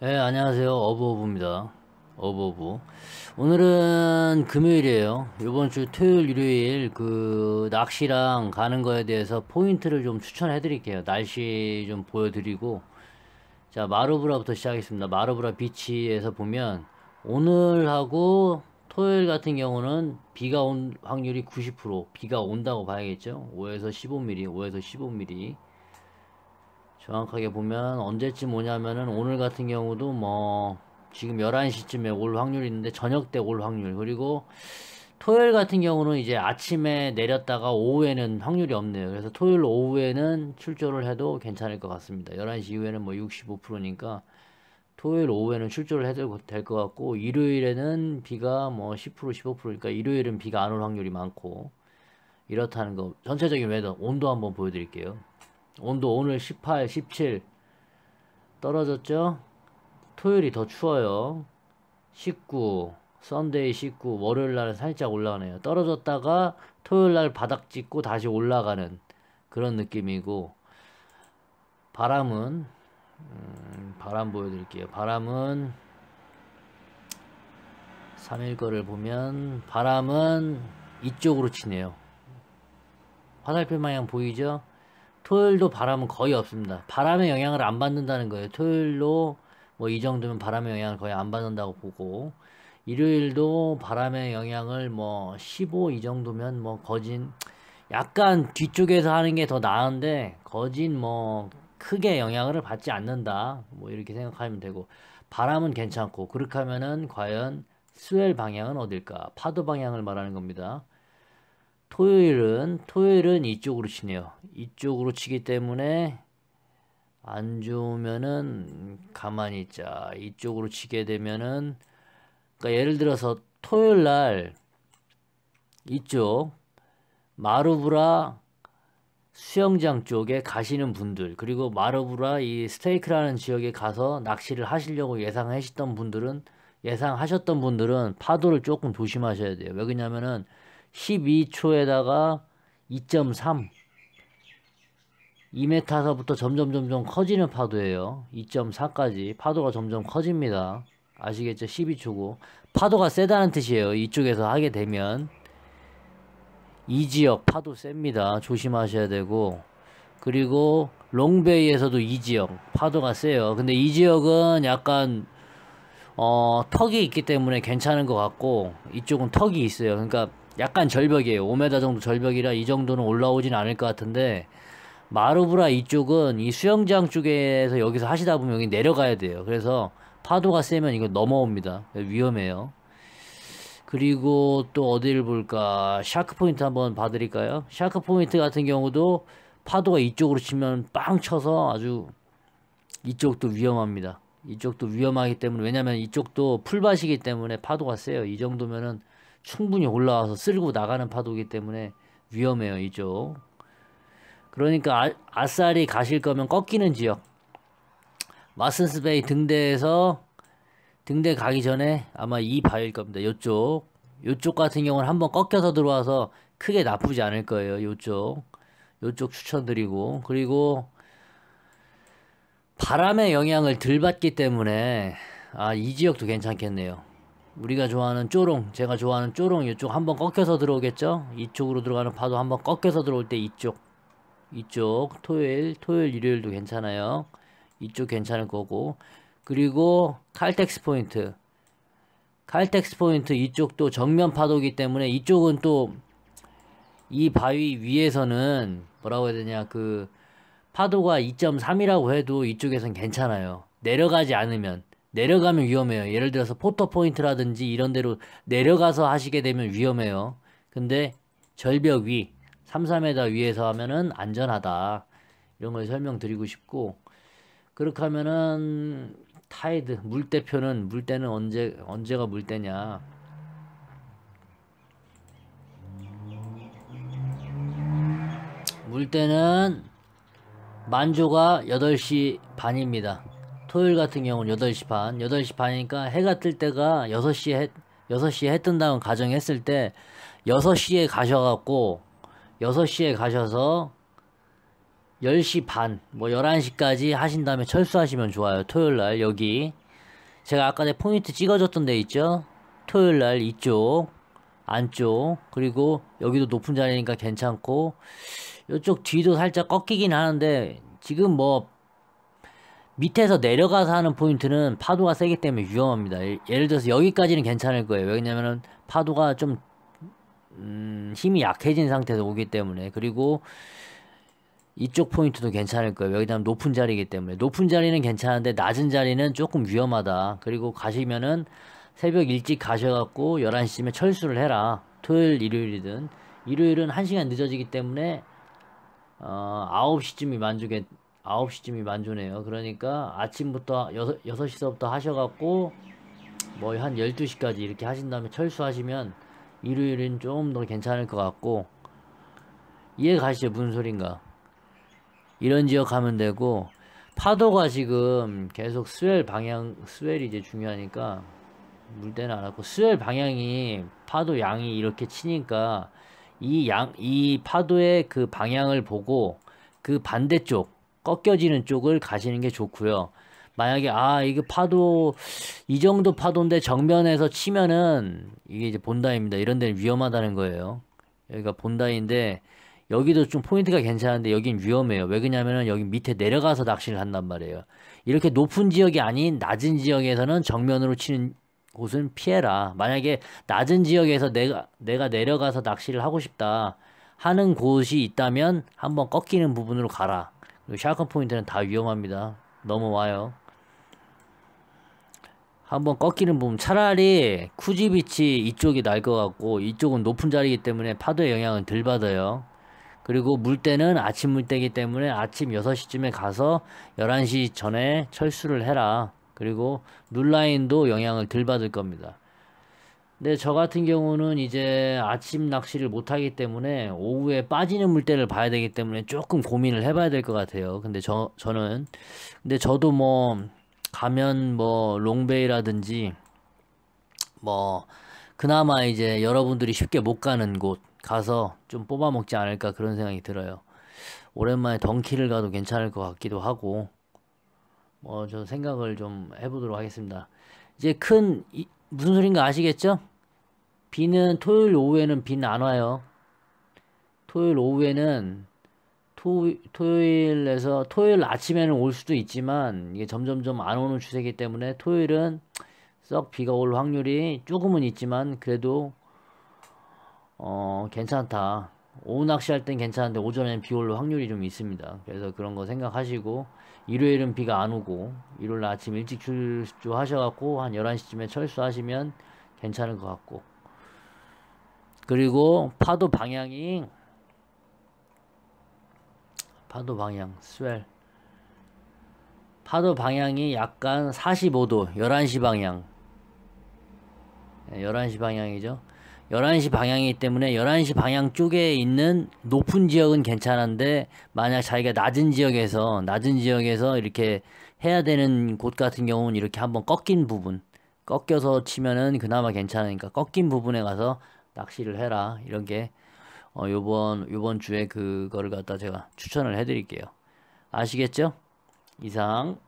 네, 안녕하세요. 어부어부입니다. 어부어부. 오늘은 금요일이에요. 이번 주 토요일, 일요일 그 낚시랑 가는 거에 대해서 포인트를 좀 추천해 드릴게요. 날씨 좀 보여드리고. 자, 마루브라부터 시작하겠습니다. 마루브라 비치에서 보면 오늘하고 토요일 같은 경우는 비가 온 확률이 90% 비가 온다고 봐야겠죠. 5에서 15mm, 5에서 15mm. 정확하게 보면 언제쯤 오냐면은 오늘 같은 경우도 뭐 지금 11시쯤에 올 확률이 있는데 저녁 때 올 확률 그리고 토요일 같은 경우는 이제 아침에 내렸다가 오후에는 확률이 없네요 그래서 토요일 오후에는 출조를 해도 괜찮을 것 같습니다 11시 이후에는 뭐 65%니까 토요일 오후에는 출조를 해도 될 것 같고 일요일에는 비가 뭐 10% 15%니까 일요일은 비가 안 올 확률이 많고 이렇다는 거 전체적인 웨더 온도 한번 보여드릴게요 온도 오늘 18, 17 떨어졌죠? 토요일이 더 추워요. 19, 썬데이 19, 월요일 날은 살짝 올라가네요. 떨어졌다가 토요일 날 바닥 찍고 다시 올라가는 그런 느낌이고 바람은 음, 바람 보여드릴게요. 바람은 3일 거를 보면 바람은 이쪽으로 치네요. 화살표 방향 보이죠? 토요일도 바람은 거의 없습니다. 바람의 영향을 안 받는다는 거예요. 토요일로 뭐 이 정도면 바람의 영향을 거의 안 받는다고 보고 일요일도 바람의 영향을 뭐 15 이 정도면 뭐 거진 약간 뒤쪽에서 하는 게 더 나은데 거진 뭐 크게 영향을 받지 않는다 뭐 이렇게 생각하면 되고 바람은 괜찮고 그렇게 하면은 과연 스웰 방향은 어딜까 파도 방향을 말하는 겁니다. 토요일은 토요일은 이쪽으로 치네요. 이쪽으로 치기 때문에 안 좋으면은 가만히 있자. 이쪽으로 치게 되면은 그러니까 예를 들어서 토요일 날 이쪽 마루브라 수영장 쪽에 가시는 분들 그리고 마루브라 이 스테이크라는 지역에 가서 낚시를 하시려고 예상하셨던 분들은 예상하셨던 분들은 파도를 조금 조심하셔야 돼요. 왜냐면은 그러 12초에다가 2.3 2m서부터 점점 점점 커지는 파도예요. 2.4까지 파도가 점점 커집니다. 아시겠죠? 12초고 파도가 세다는 뜻이에요. 이쪽에서 하게 되면 이 지역 파도 셉니다. 조심하셔야 되고 그리고 롱베이에서도 이 지역 파도가 세요. 근데 이 지역은 약간 어, 턱이 있기 때문에 괜찮은 것 같고 이쪽은 턱이 있어요. 그러니까 약간 절벽이에요. 5m 정도 절벽이라 이 정도는 올라오진 않을 것 같은데 마르브라 이쪽은 이 수영장 쪽에서 여기서 하시다 보면 여기 내려가야 돼요. 그래서 파도가 세면 이거 넘어옵니다. 위험해요. 그리고 또 어디를 볼까? 샤크 포인트 한번 봐드릴까요? 샤크 포인트 같은 경우도 파도가 이쪽으로 치면 빵 쳐서 아주 이쪽도 위험합니다. 이쪽도 위험하기 때문에 왜냐면 이쪽도 풀밭이기 때문에 파도가 세요. 이 정도면은 충분히 올라와서 쓸고 나가는 파도기 때문에 위험해요 이쪽 그러니까 아, 싸리 가실 거면 꺾이는 지역 마슨스베이 등대에서 등대 가기 전에 아마 이 바위일 겁니다 요쪽 요쪽 같은 경우는 한번 꺾여서 들어와서 크게 나쁘지 않을 거예요 요쪽 요쪽 추천드리고 그리고 바람의 영향을 덜 받기 때문에 아이 지역도 괜찮겠네요 우리가 좋아하는 쪼롱 제가 좋아하는 쪼롱 이쪽 한번 꺾여서 들어오겠죠 이쪽으로 들어가는 파도 한번 꺾여서 들어올 때 이쪽 이쪽 토요일 토요일 일요일도 괜찮아요 이쪽 괜찮을 거고 그리고 칼텍스 포인트 칼텍스 포인트 이쪽도 정면 파도기 때문에 이쪽은 또 이 바위 위에서는 뭐라고 해야 되냐 그 파도가 2.3이라고 해도 이쪽에선 괜찮아요 내려가지 않으면 내려가면 위험해요. 예를 들어서 포터 포인트라든지 이런 데로 내려가서 하시게 되면 위험해요. 근데 절벽 위 3, 4m 위에서 하면은 안전하다. 이런 걸 설명드리고 싶고 그렇게 하면은 타이드 물대표는 물대는 언제 언제가 물대냐 물대는 만조가 8시 반입니다 토요일 같은 경우는 8시 반, 8시 반이니까 해가 뜰 때가 6시에 해, 6시에 해뜬다음 가정했을 때 6시에 가셔갖고 6시에 가셔서 10시 반, 뭐 11시까지 하신 다음에 철수하시면 좋아요. 토요일 날 여기 제가 아까 내 포인트 찍어줬던 데 있죠? 토요일 날 이쪽 안쪽 그리고 여기도 높은 자리니까 괜찮고 이쪽 뒤도 살짝 꺾이긴 하는데 지금 뭐 밑에서 내려가서 하는 포인트는 파도가 세기 때문에 위험합니다. 예, 예를 들어서 여기까지는 괜찮을 거예요. 왜냐면은 파도가 좀 음, 힘이 약해진 상태에서 오기 때문에 그리고 이쪽 포인트도 괜찮을 거예요. 여기다 높은 자리이기 때문에 높은 자리는 괜찮은데 낮은 자리는 조금 위험하다. 그리고 가시면은 새벽 일찍 가셔갖고 11시쯤에 철수를 해라. 토요일, 일요일이든 일요일은 1시간 늦어지기 때문에 어, 9시쯤이 만족에 9시쯤이 만조네요. 그러니까 아침부터 6, 6시서부터 하셔갖고 뭐 한 12시까지 이렇게 하신 다음에 철수하시면 일요일은 좀 더 괜찮을 것 같고 이해 가시죠? 무슨 소린가? 이런 지역 가면 되고 파도가 지금 계속 스웰 방향 스웰이 이제 중요하니까 물때는 안 왔고 스웰 방향이 파도 양이 이렇게 치니까 이 양 이 파도의 그 방향을 보고 그 반대쪽 꺾여지는 쪽을 가시는 게 좋고요. 만약에 아이거 파도 이 정도 파도인데 정면에서 치면은 이게 이제 본다입니다. 이런 데는 위험하다는 거예요. 여기가 본다인데 여기도 좀 포인트가 괜찮은데 여긴 위험해요. 왜 그러냐면은 여기 밑에 내려가서 낚시를 한단 말이에요. 이렇게 높은 지역이 아닌 낮은 지역에서는 정면으로 치는 곳은 피해라. 만약에 낮은 지역에서 내가 내가 내려가서 낚시를 하고 싶다 하는 곳이 있다면 한번 꺾이는 부분으로 가라. 샤크 포인트는 다 위험합니다. 넘어와요. 한번 꺾이는 부분 차라리 쿠지비치 이쪽이 날 것 같고 이쪽은 높은 자리이기 때문에 파도의 영향은 덜 받아요. 그리고 물때는 아침 물때이기 때문에 아침 6시쯤에 가서 11시 전에 철수를 해라. 그리고 룰라인도 영향을 덜 받을 겁니다. 네, 저 같은 경우는 이제 아침 낚시를 못하기 때문에 오후에 빠지는 물때를 봐야 되기 때문에 조금 고민을 해봐야 될 것 같아요. 근데 저, 저는, 근데 저도 뭐, 가면 뭐, 롱베이라든지, 뭐, 그나마 이제 여러분들이 쉽게 못 가는 곳 가서 좀 뽑아먹지 않을까 그런 생각이 들어요. 오랜만에 덩키를 가도 괜찮을 것 같기도 하고, 뭐, 저 생각을 좀 해보도록 하겠습니다. 이제 큰, 이, 무슨 소린가 아시겠죠? 비는 토요일 오후에는 비는 안 와요. 토요일 오후에는 토, 토요일에서 토요일 아침에는 올 수도 있지만 이게 점점점 안 오는 추세이기 때문에 토요일은 썩 비가 올 확률이 조금은 있지만 그래도 어 괜찮다 오후 낚시할 땐 괜찮은데 오전엔 비올 확률이 좀 있습니다. 그래서 그런 거 생각하시고 일요일은 비가 안 오고 일요일 아침 일찍 출조하셔갖고 한 11시쯤에 철수하시면 괜찮을 것 같고 그리고 파도 방향이 파도 방향 스웰 파도 방향이 약간 45도 11시 방향 11시 방향이죠. 11시 방향이기 때문에 11시 방향 쪽에 있는 높은 지역은 괜찮은데 만약 자기가 낮은 지역에서 낮은 지역에서 이렇게 해야 되는 곳 같은 경우는 이렇게 한번 꺾인 부분 꺾여서 치면은 그나마 괜찮으니까 꺾인 부분에 가서 낚시를 해라 이런 게 어, 요번 요번 주에 그거를 갖다 제가 추천을 해드릴게요 아시겠죠 이상